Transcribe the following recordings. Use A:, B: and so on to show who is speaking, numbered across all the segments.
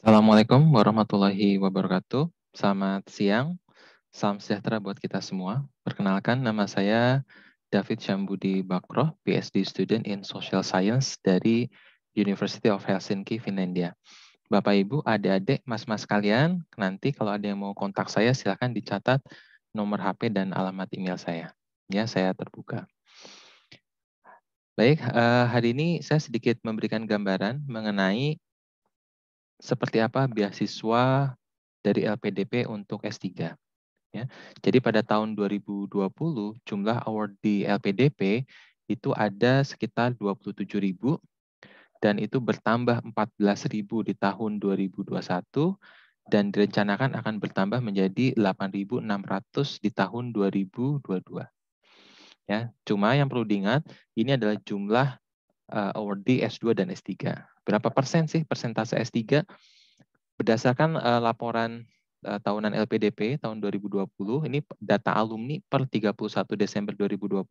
A: Assalamualaikum warahmatullahi wabarakatuh. Selamat siang. Salam sejahtera buat kita semua. Perkenalkan nama saya David Syambudi Bakro, PhD student in Social Science dari University of Helsinki, Finlandia. Bapak, Ibu, adik-adik, mas-mas kalian, nanti kalau ada yang mau kontak saya, silakan dicatat nomor HP dan alamat email saya. Ya, saya terbuka. Baik, eh, hari ini saya sedikit memberikan gambaran mengenai seperti apa beasiswa dari LPDP untuk S3. Ya. Jadi pada tahun 2020 jumlah award di LPDP itu ada sekitar 27 ribu dan itu bertambah 14 ribu di tahun 2021 dan direncanakan akan bertambah menjadi 8.600 di tahun 2022. Ya, cuma yang perlu diingat ini adalah jumlah uh, di S2 dan S3 berapa persen sih persentase S3 berdasarkan uh, laporan uh, tahunan LPDP tahun 2020 ini data alumni per 31 Desember 2020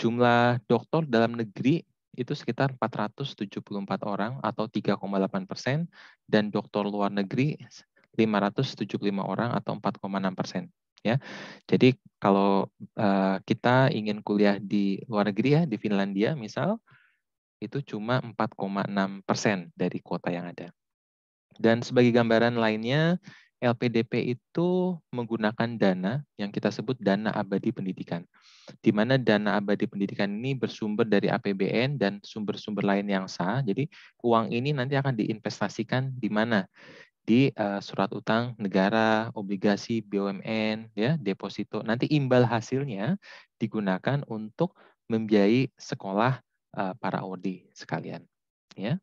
A: jumlah doktor dalam negeri itu sekitar 474 orang atau 3,8 persen dan doktor luar negeri 575 orang atau 4,6 persen ya. Jadi kalau uh, kita ingin kuliah di luar negeri ya di Finlandia misal itu cuma 4,6 persen dari kuota yang ada. Dan sebagai gambaran lainnya, LPDP itu menggunakan dana yang kita sebut dana abadi pendidikan, di mana dana abadi pendidikan ini bersumber dari APBN dan sumber-sumber lain yang sah. Jadi uang ini nanti akan diinvestasikan di mana? Di uh, surat utang negara, obligasi BUMN, ya, deposito. Nanti imbal hasilnya digunakan untuk membiayai sekolah uh, para OD sekalian. Ya.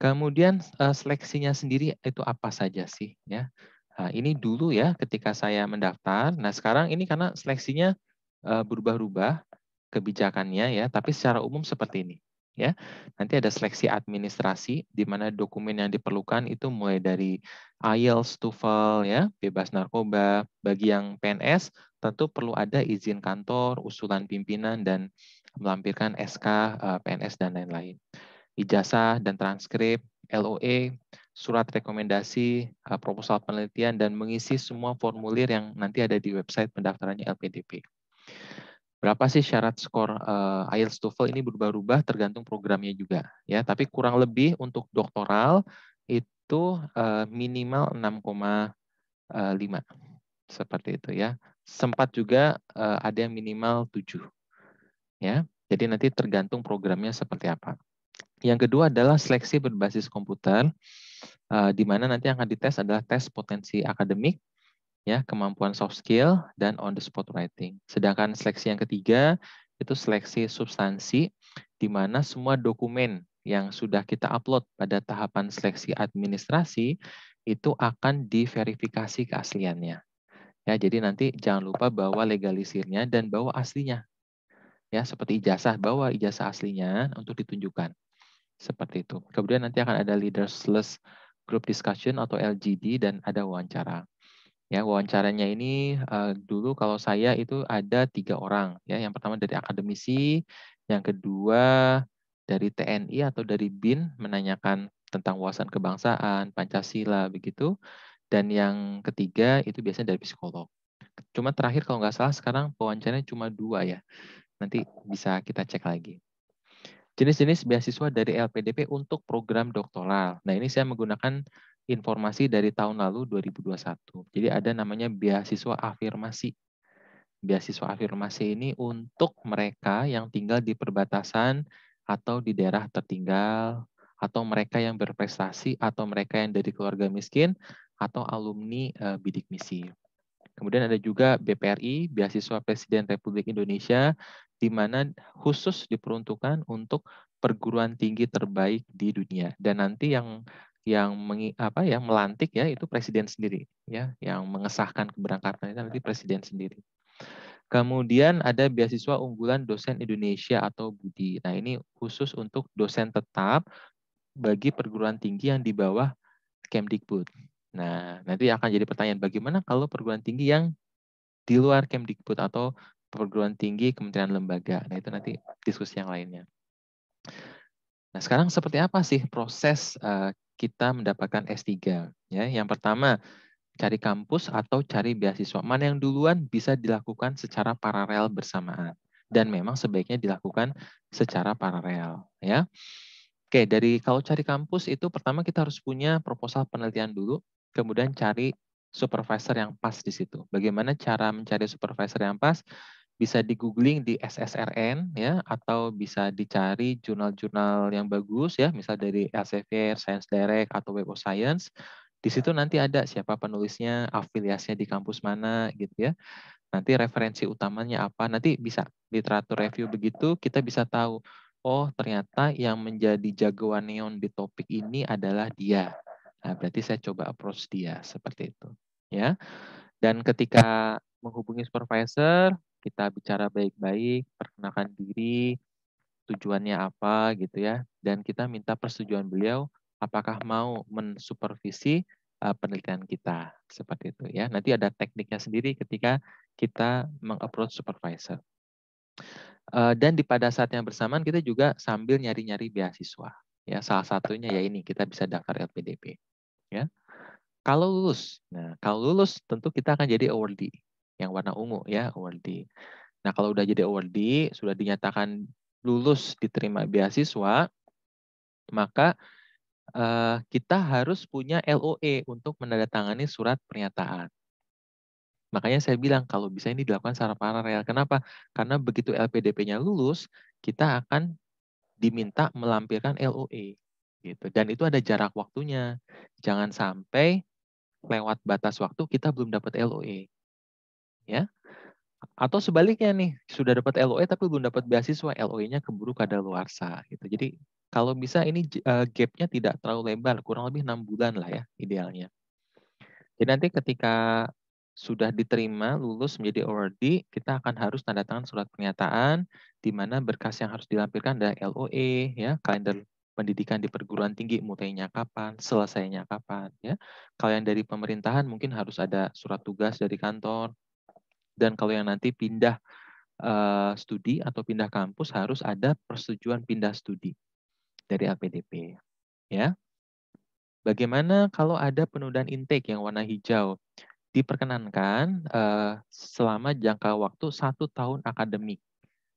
A: Kemudian uh, seleksinya sendiri itu apa saja sih? Ya. Nah, ini dulu ya ketika saya mendaftar. Nah sekarang ini karena seleksinya uh, berubah-ubah kebijakannya ya, tapi secara umum seperti ini. Ya, nanti ada seleksi administrasi di mana dokumen yang diperlukan itu mulai dari IELTS, TOEFL, ya, bebas narkoba. Bagi yang PNS tentu perlu ada izin kantor, usulan pimpinan dan melampirkan SK, eh, PNS, dan lain-lain. Ijazah dan transkrip, LOE, surat rekomendasi, eh, proposal penelitian, dan mengisi semua formulir yang nanti ada di website pendaftarannya LPDP. Berapa sih syarat skor uh, eh, IELTS TOEFL ini berubah-ubah tergantung programnya juga ya, tapi kurang lebih untuk doktoral itu minimal 6,5 seperti itu ya. Sempat juga ada yang minimal 7 ya. Jadi nanti tergantung programnya seperti apa. Yang kedua adalah seleksi berbasis komputer, uh, di mana nanti yang akan dites adalah tes potensi akademik, ya kemampuan soft skill dan on the spot writing. Sedangkan seleksi yang ketiga itu seleksi substansi, di mana semua dokumen yang sudah kita upload pada tahapan seleksi administrasi itu akan diverifikasi keasliannya. Ya, jadi nanti jangan lupa bawa legalisirnya dan bawa aslinya ya seperti ijazah bawa ijazah aslinya untuk ditunjukkan seperti itu. Kemudian nanti akan ada leadersless group discussion atau LGD dan ada wawancara. Ya wawancaranya ini uh, dulu kalau saya itu ada tiga orang ya. Yang pertama dari akademisi, yang kedua dari TNI atau dari BIN menanyakan tentang wawasan kebangsaan, Pancasila begitu. Dan yang ketiga itu biasanya dari psikolog. Cuma terakhir kalau nggak salah sekarang wawancaranya cuma dua ya. Nanti bisa kita cek lagi. Jenis-jenis beasiswa dari LPDP untuk program doktoral. Nah, ini saya menggunakan informasi dari tahun lalu 2021. Jadi ada namanya beasiswa afirmasi. Beasiswa afirmasi ini untuk mereka yang tinggal di perbatasan atau di daerah tertinggal, atau mereka yang berprestasi, atau mereka yang dari keluarga miskin, atau alumni eh, bidik misi. Kemudian ada juga BPRI, Beasiswa Presiden Republik Indonesia, di mana khusus diperuntukkan untuk perguruan tinggi terbaik di dunia dan nanti yang yang mengi, apa ya melantik ya itu presiden sendiri ya yang mengesahkan keberangkatan itu nanti iya. presiden sendiri. Kemudian ada beasiswa unggulan dosen Indonesia atau Budi. Nah, ini khusus untuk dosen tetap bagi perguruan tinggi yang di bawah Kemdikbud. Nah, nanti akan jadi pertanyaan bagaimana kalau perguruan tinggi yang di luar Kemdikbud atau perguruan tinggi, kementerian lembaga. Nah, itu nanti ah. diskusi yang lainnya. Nah, sekarang seperti apa sih proses uh, kita mendapatkan S3? Ya, yang pertama, cari kampus atau cari beasiswa. Mana yang duluan bisa dilakukan secara paralel bersamaan dan ah. memang sebaiknya dilakukan secara paralel, ya. Oke, dari kalau cari kampus itu pertama kita harus punya proposal penelitian dulu, kemudian cari supervisor yang pas di situ. Bagaimana cara mencari supervisor yang pas? bisa di di SSRN ya atau bisa dicari jurnal-jurnal yang bagus ya misal dari Elsevier, Science Direct atau Web of Science di situ nanti ada siapa penulisnya, afiliasinya di kampus mana gitu ya. Nanti referensi utamanya apa, nanti bisa literatur review begitu kita bisa tahu, oh ternyata yang menjadi jagoan neon di topik ini adalah dia. Nah, berarti saya coba approach dia seperti itu, ya. Dan ketika menghubungi supervisor, kita bicara baik-baik, perkenalkan diri, tujuannya apa gitu ya, dan kita minta persetujuan beliau apakah mau mensupervisi uh, penelitian kita seperti itu ya. Nanti ada tekniknya sendiri ketika kita mengapproach supervisor. Eh, dan di pada saat yang bersamaan kita juga sambil nyari-nyari beasiswa. Ya, salah satunya ya ini kita bisa daftar LPDP. Ya. Kalau lulus, nah kalau lulus tentu kita akan jadi awardee yang warna ungu ya awardee. Nah kalau udah jadi awardee sudah dinyatakan lulus diterima beasiswa maka uh, kita harus punya LOE untuk menandatangani surat pernyataan. Makanya saya bilang kalau bisa ini dilakukan secara paralel. Kenapa? Karena begitu LPDP-nya lulus, kita akan diminta melampirkan LOE gitu. Dan itu ada jarak waktunya. Jangan sampai lewat batas waktu kita belum dapat LOE ya. Atau sebaliknya nih, sudah dapat LOE tapi belum dapat beasiswa, LOE-nya keburu kada kadaluarsa gitu. Jadi kalau bisa ini uh, gapnya tidak terlalu lebar, kurang lebih enam bulan lah ya idealnya. Jadi nanti ketika sudah diterima, lulus menjadi ORD kita akan harus tanda tangan surat pernyataan di mana berkas yang harus dilampirkan adalah LOE, ya, kalender pendidikan di perguruan tinggi mulainya kapan, selesainya kapan, ya. Kalau yang dari pemerintahan mungkin harus ada surat tugas dari kantor, dan kalau yang nanti pindah uh, studi atau pindah kampus harus ada persetujuan pindah studi dari LPDP ya. Bagaimana kalau ada penundaan intake yang warna hijau? Diperkenankan uh, selama jangka waktu satu tahun akademik.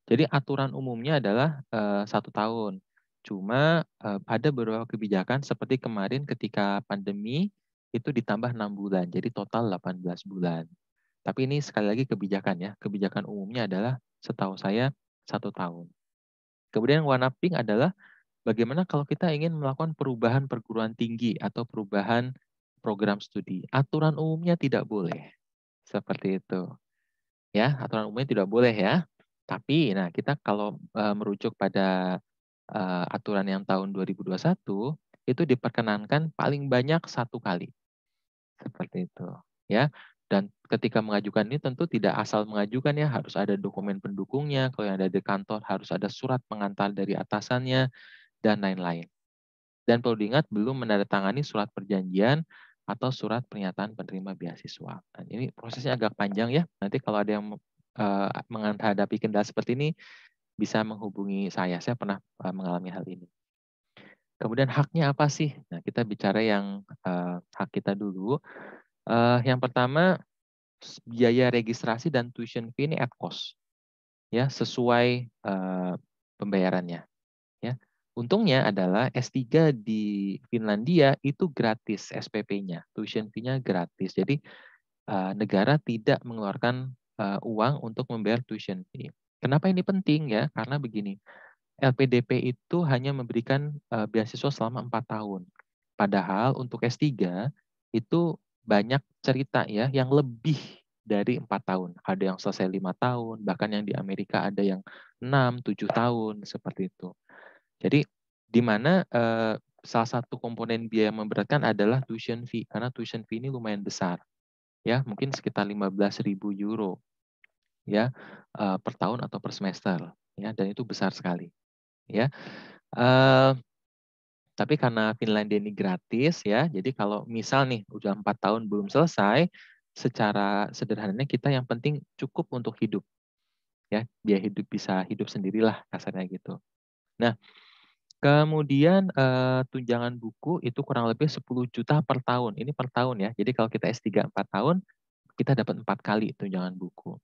A: Jadi aturan umumnya adalah uh, satu tahun. Cuma uh, ada beberapa kebijakan seperti kemarin ketika pandemi itu ditambah enam bulan. Jadi total 18 bulan. Tapi ini sekali lagi kebijakan ya. Kebijakan umumnya adalah setahu saya satu tahun. Kemudian warna pink adalah bagaimana kalau kita ingin melakukan perubahan perguruan tinggi atau perubahan program studi. Aturan umumnya tidak boleh. Seperti itu. Ya, aturan umumnya tidak boleh ya. Tapi nah kita kalau e, merujuk pada e, aturan yang tahun 2021 itu diperkenankan paling banyak satu kali. Seperti itu, ya. Dan ketika mengajukan ini tentu tidak asal mengajukan ya, harus ada dokumen pendukungnya, kalau yang ada di kantor harus ada surat pengantar dari atasannya, dan lain-lain. Dan perlu diingat belum menandatangani surat perjanjian atau surat pernyataan penerima beasiswa. Dan ini prosesnya agak panjang ya, nanti kalau ada yang eh, menghadapi kendala seperti ini, bisa menghubungi saya, saya pernah eh, mengalami hal ini. Kemudian haknya apa sih? Nah, kita bicara yang eh, hak kita dulu. Uh, yang pertama biaya registrasi dan tuition fee ini at cost, ya sesuai uh, pembayarannya. Ya, untungnya adalah S3 di Finlandia itu gratis SPP-nya, tuition fee-nya gratis. Jadi uh, negara tidak mengeluarkan uh, uang untuk membayar tuition fee. Kenapa ini penting ya? Karena begini, LPDP itu hanya memberikan uh, beasiswa selama empat tahun. Padahal untuk S3 itu banyak cerita ya yang lebih dari empat tahun. Ada yang selesai lima tahun, bahkan yang di Amerika ada yang enam, tujuh tahun seperti itu. Jadi di mana eh, salah satu komponen biaya yang memberatkan adalah tuition fee karena tuition fee ini lumayan besar. Ya, mungkin sekitar ribu euro ya eh, per tahun atau per semester ya dan itu besar sekali. Ya. Eh, tapi karena Finlandia ini gratis ya, jadi kalau misal nih udah empat tahun belum selesai, secara sederhananya kita yang penting cukup untuk hidup. Ya, dia hidup bisa hidup sendirilah kasarnya gitu. Nah, kemudian uh, tunjangan buku itu kurang lebih 10 juta per tahun. Ini per tahun ya. Jadi kalau kita S3 4 tahun, kita dapat empat kali tunjangan buku.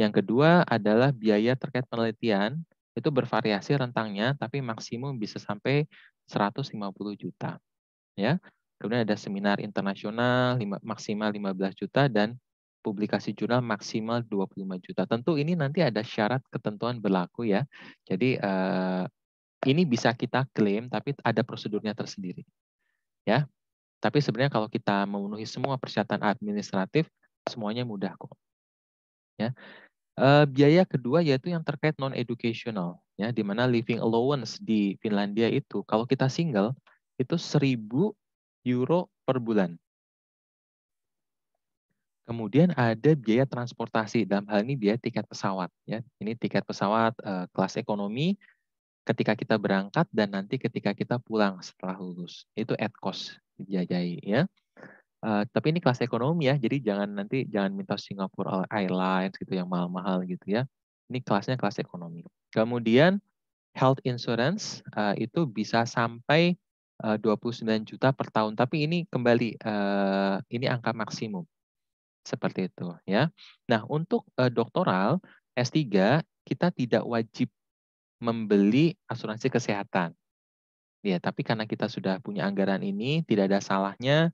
A: Yang kedua adalah biaya terkait penelitian itu bervariasi rentangnya, tapi maksimum bisa sampai 150 juta. Ya, kemudian ada seminar internasional maksimal 15 juta dan publikasi jurnal maksimal 25 juta. Tentu ini nanti ada syarat ketentuan berlaku ya. Jadi eh, ini bisa kita klaim, tapi ada prosedurnya tersendiri. Ya, tapi sebenarnya kalau kita memenuhi semua persyaratan administratif, semuanya mudah kok. Ya, Uh, biaya kedua yaitu yang terkait non educational ya di mana living allowance di Finlandia itu kalau kita single itu 1000 euro per bulan. Kemudian ada biaya transportasi dalam hal ini biaya tiket pesawat ya. Ini tiket pesawat uh, kelas ekonomi ketika kita berangkat dan nanti ketika kita pulang setelah lulus. Itu at cost dibiayai ya. Eh, tapi ini kelas ekonomi ya, jadi jangan nanti jangan minta Singapore Airlines gitu yang mahal-mahal gitu ya. Ini kelasnya kelas ekonomi. Kemudian health insurance uh, itu bisa sampai eh, uh, 29 juta per tahun, tapi ini kembali uh, ini angka maksimum seperti itu ya. Nah untuk uh, doktoral S3 kita tidak wajib membeli asuransi kesehatan. Ya, tapi karena kita sudah punya anggaran ini, tidak ada salahnya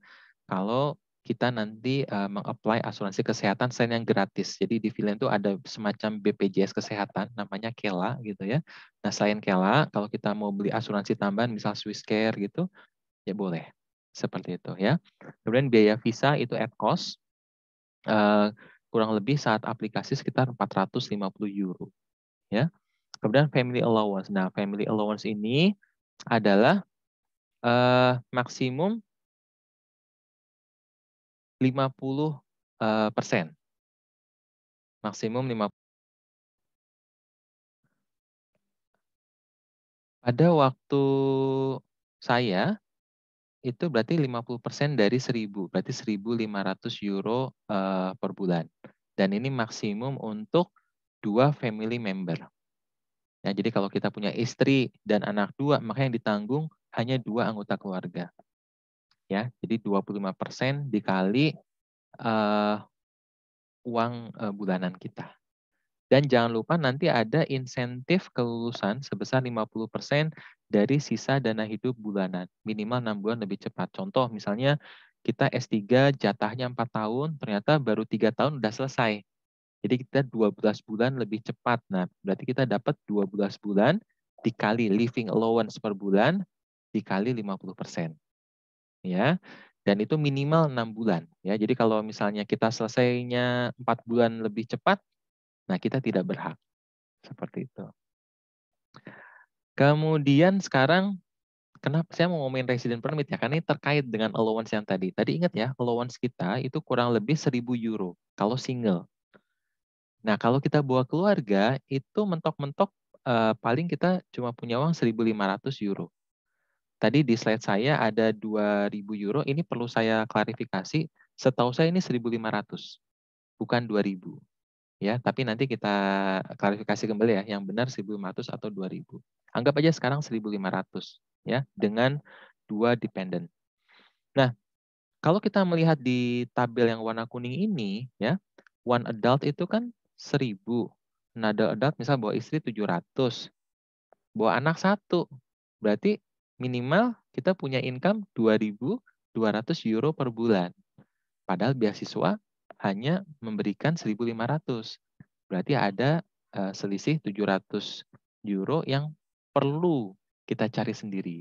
A: kalau kita nanti uh, mengapply asuransi kesehatan selain yang gratis. Jadi di Vilian itu ada semacam BPJS kesehatan namanya Kela gitu ya. Nah, selain Kela, kalau kita mau beli asuransi tambahan misal Swiss Care gitu, ya boleh. Seperti itu ya. Kemudian biaya visa itu at cost. Uh, kurang lebih saat aplikasi sekitar 450 euro ya. Kemudian family allowance. Nah, family allowance ini adalah uh, maksimum 50 eh, persen. Maksimum 50 Pada waktu saya, itu berarti 50 persen dari 1.000, berarti 1.500 euro eh, per bulan. Dan ini maksimum untuk dua family member. Nah, jadi kalau kita punya istri dan anak dua, maka yang ditanggung hanya dua anggota keluarga ya. Jadi 25% dikali uh, uang uh, bulanan kita. Dan jangan lupa nanti ada insentif kelulusan sebesar 50% dari sisa dana hidup bulanan. Minimal enam bulan lebih cepat. Contoh misalnya kita S3 jatahnya 4 tahun, ternyata baru tiga tahun udah selesai. Jadi kita 12 bulan lebih cepat. Nah, berarti kita dapat 12 bulan dikali living allowance per bulan dikali 50% ya dan itu minimal enam bulan ya jadi kalau misalnya kita selesainya empat bulan lebih cepat nah kita tidak berhak seperti itu kemudian sekarang kenapa saya mau ngomongin resident permit ya karena ini terkait dengan allowance yang tadi tadi ingat ya allowance kita itu kurang lebih 1000 euro kalau single nah kalau kita bawa keluarga itu mentok-mentok eh, paling kita cuma punya uang 1500 euro Tadi di slide saya ada 2.000 euro, ini perlu saya klarifikasi. Setahu saya ini 1.500, bukan 2.000. Ya, tapi nanti kita klarifikasi kembali ya, yang benar 1.500 atau 2.000. Anggap aja sekarang 1.500 ya, dengan dua dependent. Nah, kalau kita melihat di tabel yang warna kuning ini ya, one adult itu kan 1.000. Another adult misal bawa istri 700. Bawa anak satu. Berarti minimal kita punya income 2.200 euro per bulan. Padahal beasiswa hanya memberikan 1.500. Berarti ada eh, selisih 700 euro yang perlu kita cari sendiri.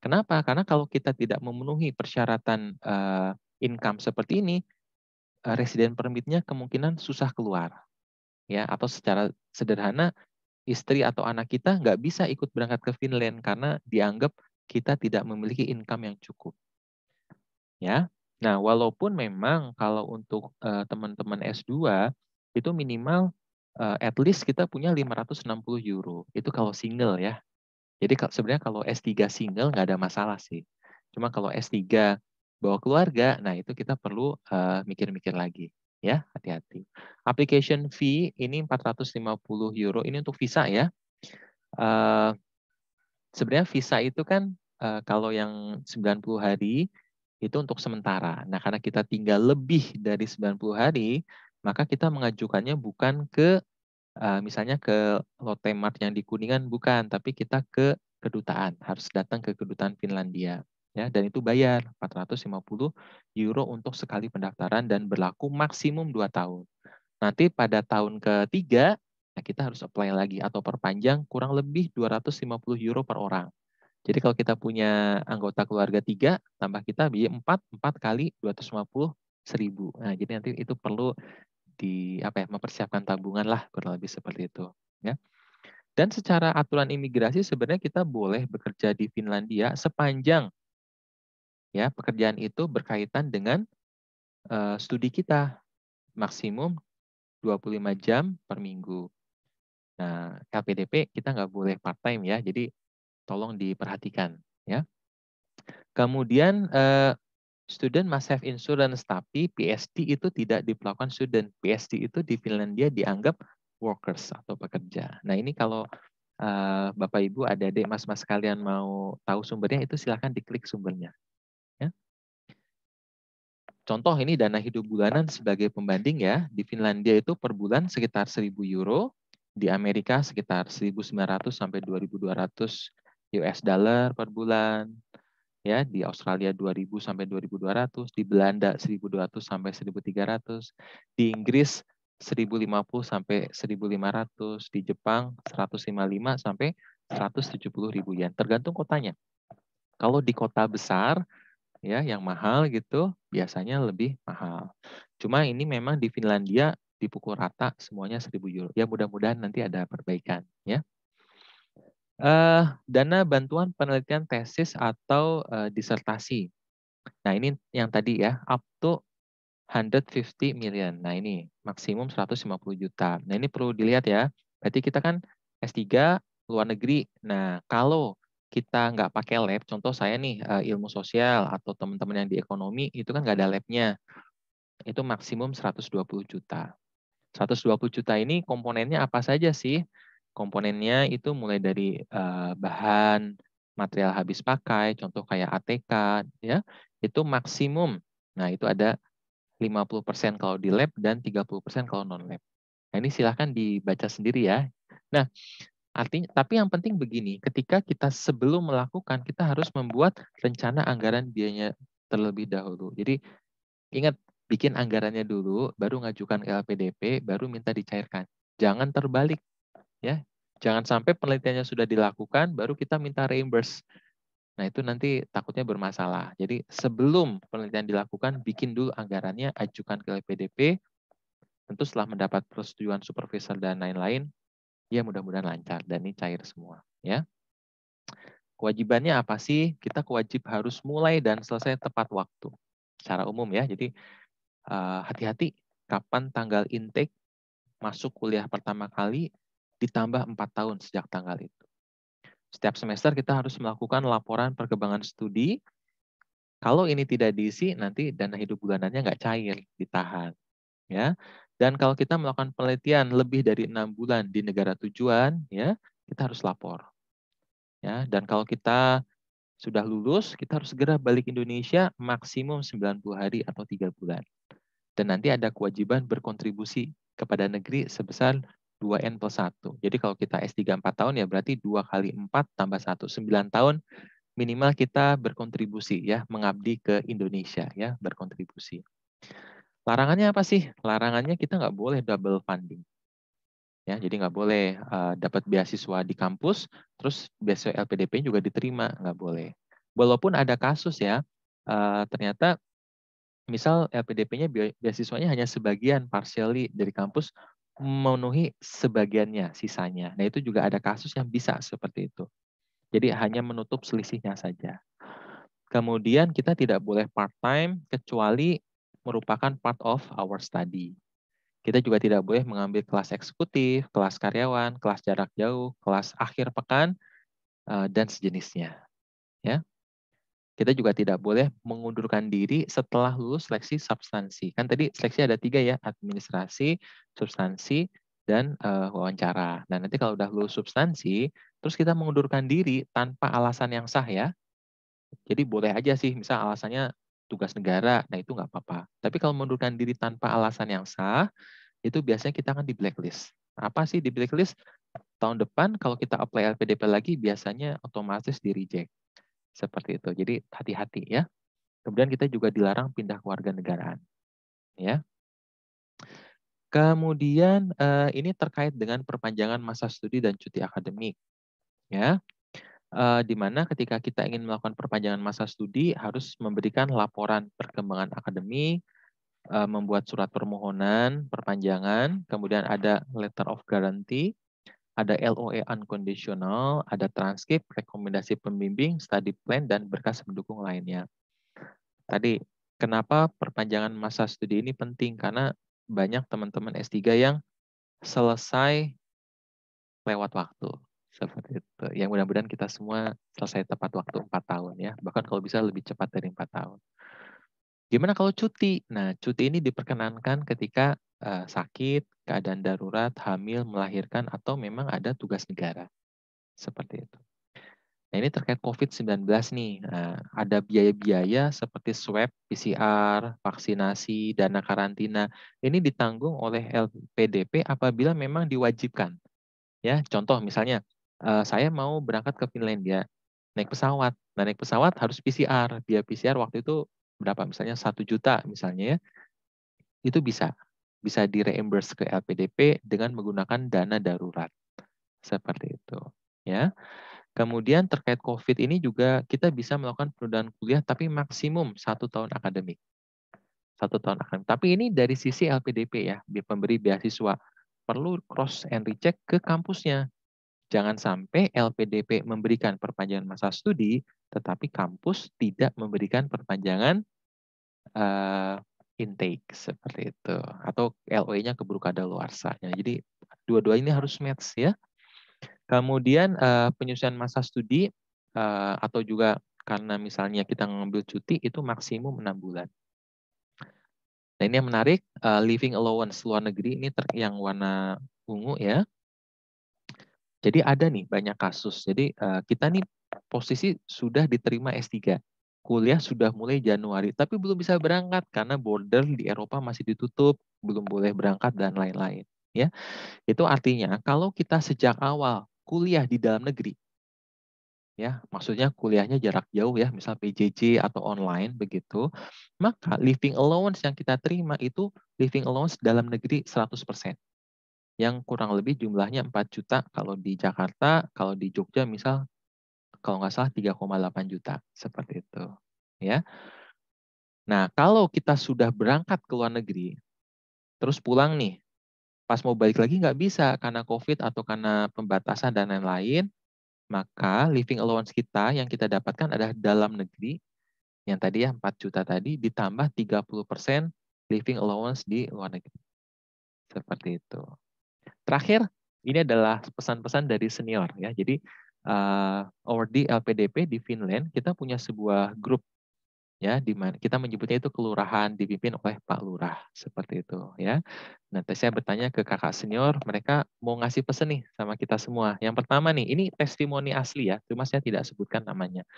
A: Kenapa? Karena kalau kita tidak memenuhi persyaratan eh, income seperti ini, eh, residen resident permitnya kemungkinan susah keluar. Ya, atau secara sederhana istri atau anak kita nggak bisa ikut berangkat ke Finland karena dianggap kita tidak memiliki income yang cukup. Ya. Nah, walaupun memang kalau untuk eh, teman-teman uh, S2 itu minimal uh, at least kita punya 560 euro. Itu kalau single ya. Jadi sebenarnya kalau S3 single nggak ada masalah sih. Cuma kalau S3 bawa keluarga, nah itu kita perlu eh, mikir-mikir uh, mikir -mikir lagi ya, hati-hati. Application fee ini 450 euro, ini untuk visa ya. Uh, sebenarnya visa itu kan uh, kalau yang 90 hari itu untuk sementara. Nah, karena kita tinggal lebih dari 90 hari, maka kita mengajukannya bukan ke uh, misalnya ke lotemart yang di Kuningan bukan, tapi kita ke kedutaan, harus datang ke kedutaan Finlandia ya dan itu bayar 450 euro untuk sekali pendaftaran dan berlaku maksimum 2 tahun. Nanti pada tahun ketiga nah kita harus apply lagi atau perpanjang kurang lebih 250 euro per orang. Jadi kalau kita punya anggota keluarga 3 tambah kita biaya 4 4 kali 250 seribu. Nah, jadi nanti itu perlu di apa ya mempersiapkan tabungan lah kurang lebih seperti itu ya. Dan secara aturan imigrasi sebenarnya kita boleh bekerja di Finlandia sepanjang Ya, pekerjaan itu berkaitan dengan uh, studi kita maksimum 25 jam per minggu. Nah, KPDP kita nggak boleh part time ya, jadi tolong diperhatikan ya. Kemudian uh, student must have insurance, tapi PST itu tidak diperlakukan student. PST itu di Finlandia dianggap workers atau pekerja. Nah ini kalau eh, Bapak Ibu ada adik mas-mas kalian mau tahu sumbernya itu silahkan diklik sumbernya Contoh ini dana hidup bulanan sebagai pembanding ya. Di Finlandia itu per bulan sekitar 1000 euro, di Amerika sekitar 1900 sampai 2200 US dollar per bulan. Ya, di Australia 2000 sampai 2200, di Belanda 1200 sampai 1300, di Inggris 1050 sampai 1500, di Jepang 155 sampai 170 ribu yen, tergantung kotanya. Kalau di kota besar ya yang mahal gitu biasanya lebih mahal. Cuma ini memang di Finlandia dipukul rata semuanya 1000 euro. Ya mudah-mudahan nanti ada perbaikan ya. Uh, dana bantuan penelitian tesis atau uh, disertasi. Nah, ini yang tadi ya, up to 150 million. Nah, ini maksimum 150 juta. Nah, ini perlu dilihat ya. Berarti kita kan S3 luar negeri. Nah, kalau kita nggak pakai lab, contoh saya nih eh, ilmu sosial atau teman-teman yang di ekonomi itu kan nggak ada labnya, itu maksimum 120 juta. 120 juta ini komponennya apa saja sih? Komponennya itu mulai dari eh, bahan, material habis pakai, contoh kayak ATK, ya itu maksimum. Nah itu ada 50% kalau di lab dan 30% kalau non-lab. Nah, ini silahkan dibaca sendiri ya. Nah, Artinya, tapi yang penting begini, ketika kita sebelum melakukan, kita harus membuat rencana anggaran biayanya terlebih dahulu. Jadi ingat, bikin anggarannya dulu, baru ngajukan ke LPDP, baru minta dicairkan. Jangan terbalik. ya Jangan sampai penelitiannya sudah dilakukan, baru kita minta reimburse. Nah itu nanti takutnya bermasalah. Jadi sebelum penelitian dilakukan, bikin dulu anggarannya, ajukan ke LPDP, tentu setelah mendapat persetujuan supervisor dan lain-lain, Ya mudah-mudahan lancar dan ini cair semua ya. Kewajibannya apa sih? Kita kewajib harus mulai dan selesai tepat waktu. Secara umum ya. Jadi eh, hati-hati kapan tanggal intake masuk kuliah pertama kali ditambah 4 tahun sejak tanggal itu. Setiap semester kita harus melakukan laporan perkembangan studi. Kalau ini tidak diisi, nanti dana hidup bulanannya nggak cair, ditahan. Ya, dan kalau kita melakukan penelitian lebih dari enam bulan di negara tujuan, ya kita harus lapor. Ya, dan kalau kita sudah lulus, kita harus segera balik Indonesia maksimum 90 hari atau tiga bulan. Dan nanti ada kewajiban berkontribusi kepada negeri sebesar 2N plus 1. Jadi kalau kita S3 4 tahun ya berarti 2 kali 4 tambah 1, 9 tahun minimal kita berkontribusi ya, mengabdi ke Indonesia ya, berkontribusi. Larangannya apa sih? Larangannya kita nggak boleh double funding. Ya, jadi nggak boleh uh, dapat beasiswa di kampus, terus beasiswa LPDP juga diterima, nggak boleh. Walaupun ada kasus ya, uh, ternyata misal LPDP-nya beasiswanya hanya sebagian partially dari kampus memenuhi sebagiannya, sisanya. Nah itu juga ada kasus yang bisa seperti itu. Jadi hanya menutup selisihnya saja. Kemudian kita tidak boleh part time kecuali merupakan part of our study. Kita juga tidak boleh mengambil kelas eksekutif, kelas karyawan, kelas jarak jauh, kelas akhir pekan, eh, dan sejenisnya. Ya, kita juga tidak boleh mengundurkan diri setelah lulus seleksi substansi. Kan tadi seleksi ada tiga ya, administrasi, substansi, dan eh, wawancara. Dan nah, nanti kalau udah lulus substansi, terus kita mengundurkan diri tanpa alasan yang sah ya. Jadi boleh aja sih, misal alasannya tugas negara, nah itu nggak apa-apa. Tapi kalau mengundurkan diri tanpa alasan yang sah, itu biasanya kita akan di blacklist. Apa sih di blacklist? Tahun depan kalau kita apply LPDP lagi, biasanya otomatis di reject. Seperti itu. Jadi hati-hati ya. Kemudian kita juga dilarang pindah ke warga negaraan. Ya. Kemudian eh, ini terkait dengan perpanjangan masa studi dan cuti akademik. Ya uh, di mana ketika kita ingin melakukan perpanjangan masa studi harus memberikan laporan perkembangan akademik, uh, membuat surat permohonan perpanjangan, kemudian ada letter of guarantee, ada LOA e unconditional, ada transkrip, rekomendasi pembimbing, study plan, dan berkas pendukung lainnya. Tadi, kenapa perpanjangan masa studi ini penting? Karena banyak teman-teman S3 yang selesai lewat waktu. Seperti itu. Yang mudah-mudahan kita semua selesai tepat waktu 4 tahun ya. Bahkan kalau bisa lebih cepat dari 4 tahun. Gimana kalau cuti? Nah, cuti ini diperkenankan ketika uh, sakit, keadaan darurat, hamil, melahirkan, atau memang ada tugas negara. Seperti itu. Nah, ini terkait COVID-19 nih. Nah, ada biaya-biaya seperti swab, PCR, vaksinasi, dana karantina. Ini ditanggung oleh LPDP apabila memang diwajibkan. Ya, contoh misalnya Eh, saya mau berangkat ke Finlandia naik pesawat. Nah, naik pesawat harus PCR. Biaya PCR waktu itu berapa? Misalnya satu juta misalnya ya. Itu bisa bisa di reimburse ke LPDP dengan menggunakan dana darurat. Seperti itu, ya. Kemudian terkait COVID ini juga kita bisa melakukan penundaan kuliah tapi maksimum satu tahun akademik. Satu tahun akademik. Tapi ini dari sisi LPDP ya, pemberi beasiswa. Perlu cross and recheck ke kampusnya Jangan sampai LPDP memberikan perpanjangan masa studi, tetapi kampus tidak memberikan perpanjangan uh, intake seperti itu atau LOE-nya keburu sahnya. Jadi dua-dua ini harus match ya. Kemudian uh, penyusunan masa studi uh, atau juga karena misalnya kita mengambil cuti itu maksimum enam bulan. Nah ini yang menarik uh, living allowance luar negeri ini yang warna ungu ya jadi ada nih banyak kasus. Jadi uh, kita nih posisi sudah diterima S3. Kuliah sudah mulai Januari, tapi belum bisa berangkat karena border di Eropa masih ditutup, belum boleh berangkat dan lain-lain, ya. Itu artinya kalau kita sejak awal kuliah di dalam negeri ya maksudnya kuliahnya jarak jauh ya misal PJJ atau online begitu maka living allowance yang kita terima itu living allowance dalam negeri yang kurang lebih jumlahnya 4 juta kalau di Jakarta, kalau di Jogja misal kalau nggak salah 3,8 juta seperti itu ya. Nah, kalau kita sudah berangkat ke luar negeri terus pulang nih, pas mau balik lagi nggak bisa karena COVID atau karena pembatasan dan lain-lain, maka living allowance kita yang kita dapatkan adalah dalam negeri yang tadi ya 4 juta tadi ditambah 30% living allowance di luar negeri. Seperti itu. Terakhir, ini adalah pesan-pesan dari senior ya. Jadi uh, di LPDP di Finland kita punya sebuah grup ya di mana kita menyebutnya itu kelurahan dipimpin oleh Pak Lurah seperti itu ya. Nanti saya bertanya ke kakak senior, mereka mau ngasih pesan nih sama kita semua. Yang pertama nih, ini testimoni asli ya, cuma saya tidak sebutkan namanya.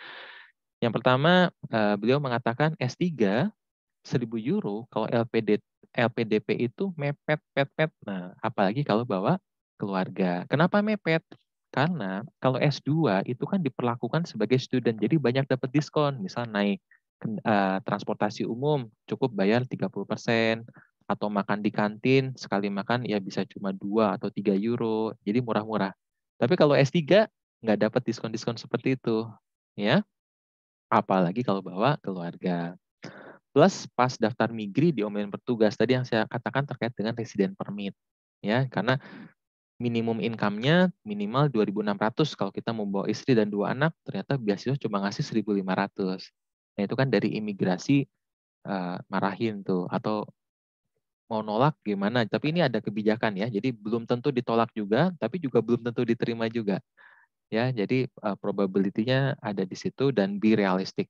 A: Yang pertama, uh, beliau mengatakan S3 1000 euro kalau LPDP LPDP itu mepet, pet, pet. Nah, apalagi kalau bawa keluarga. Kenapa mepet? Karena kalau S2 itu kan diperlakukan sebagai student, jadi banyak dapat diskon. Misal naik uh, transportasi umum cukup bayar 30%, atau makan di kantin, sekali makan ya bisa cuma 2 atau 3 euro, jadi murah-murah. Tapi kalau S3 nggak dapat diskon-diskon seperti itu. ya. Apalagi kalau bawa keluarga. Plus pas daftar migri diomelin bertugas tadi yang saya katakan terkait dengan resident permit ya karena minimum income-nya minimal 2.600 kalau kita membawa istri dan dua anak ternyata biasanya cuma ngasih 1.500. Nah itu kan dari imigrasi uh, marahin tuh atau mau nolak gimana tapi ini ada kebijakan ya jadi belum tentu ditolak juga tapi juga belum tentu diterima juga ya jadi uh, probability-nya ada di situ dan be realistic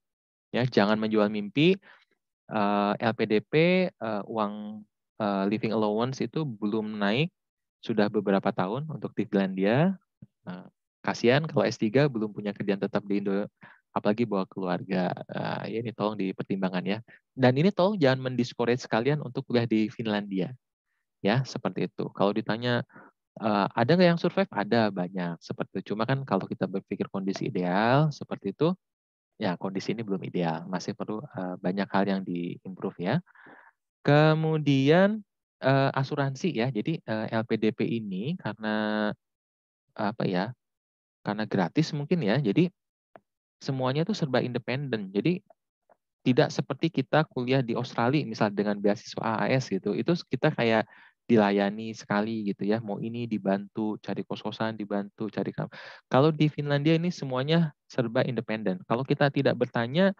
A: ya jangan menjual mimpi uh, eh, LPDP uh, eh, uang uh, living allowance itu belum naik sudah beberapa tahun untuk di Finlandia. Uh, nah, kasihan kalau S3 belum punya kerjaan tetap di Indo apalagi bawa keluarga. Uh, ya ini tolong dipertimbangkan ya. Dan ini tolong jangan mendiscourage sekalian untuk kuliah di Finlandia. Ya, seperti itu. Kalau ditanya uh, ada nggak yang survive? Ada banyak seperti itu. Cuma kan kalau kita berpikir kondisi ideal seperti itu, Ya, kondisi ini belum ideal, masih perlu uh, banyak hal yang diimprove ya. Kemudian uh, asuransi ya. Jadi uh, eh, LPDP ini karena apa ya? Karena gratis mungkin ya. Jadi semuanya itu serba independen. Jadi tidak seperti kita kuliah di Australia misal dengan beasiswa AAS gitu. Itu kita kayak dilayani sekali gitu ya mau ini dibantu cari kos-kosan dibantu cari kalau di Finlandia ini semuanya serba independen kalau kita tidak bertanya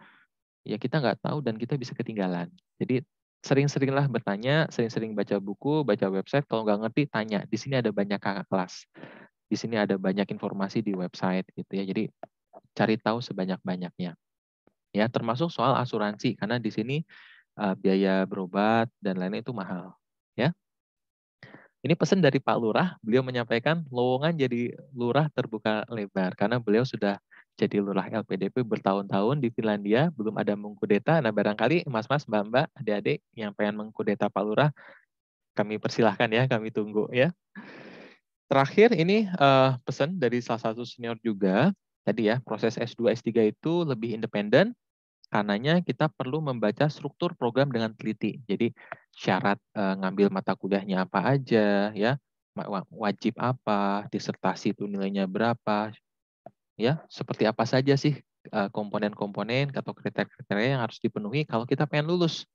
A: ya kita nggak tahu dan kita bisa ketinggalan jadi sering-seringlah bertanya sering-sering baca buku baca website kalau nggak ngerti tanya di sini ada banyak kakak kelas di sini ada banyak informasi di website gitu ya jadi cari tahu sebanyak-banyaknya ya termasuk soal asuransi karena di sini eh, biaya berobat dan lainnya itu mahal ini pesan dari Pak Lurah, beliau menyampaikan lowongan jadi lurah terbuka lebar karena beliau sudah jadi lurah LPDP bertahun-tahun di Finlandia, belum ada mengkudeta. Nah, barangkali mas-mas, mbak-mbak, adik-adik yang pengen mengkudeta Pak Lurah, kami persilahkan ya, kami tunggu ya. Terakhir ini uh, pesan dari salah satu senior juga, tadi ya, proses S2, S3 itu lebih independen, karenanya kita perlu membaca struktur program dengan teliti. Jadi syarat uh, ngambil mata kuliahnya apa aja ya wajib apa disertasi itu nilainya berapa ya seperti apa saja sih eh, komponen-komponen atau kriteria-kriteria yang harus dipenuhi kalau kita pengen lulus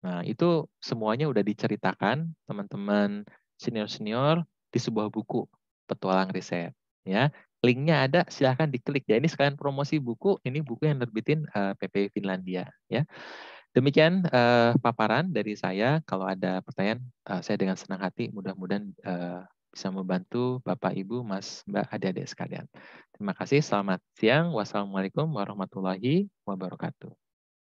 A: nah itu semuanya udah diceritakan teman-teman senior-senior di sebuah buku petualang riset ya linknya ada silahkan diklik ya ini sekalian promosi buku ini buku yang terbitin uh, eh, Finlandia ya Demikian uh, paparan dari saya. Kalau ada pertanyaan, uh, saya dengan senang hati mudah-mudahan uh, bisa membantu Bapak, Ibu, Mas, Mbak, adik-adik sekalian. Terima kasih. Selamat siang. Wassalamualaikum warahmatullahi wabarakatuh.